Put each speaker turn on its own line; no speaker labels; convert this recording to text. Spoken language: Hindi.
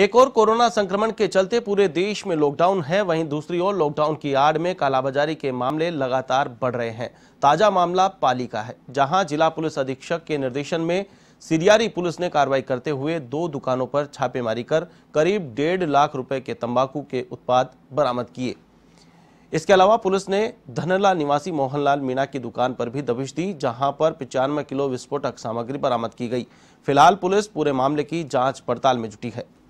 एक और कोरोना संक्रमण के चलते पूरे देश में लॉकडाउन है वहीं दूसरी ओर लॉकडाउन की आड़ में कालाबाजारी के मामले लगातार बढ़ रहे हैं ताजा मामला पाली का है जहां जिला पुलिस अधीक्षक के निर्देशन में सिरियारी पुलिस ने कार्रवाई करते हुए दो दुकानों पर छापेमारी कर करीब डेढ़ लाख रुपए के तंबाकू के उत्पाद बरामद किए इसके अलावा पुलिस ने धनला निवासी मोहनलाल मीणा की दुकान पर भी दबिश दी जहां पर पिचानवे किलो विस्फोटक सामग्री बरामद की गई फिलहाल पुलिस पूरे मामले की जांच पड़ताल में जुटी है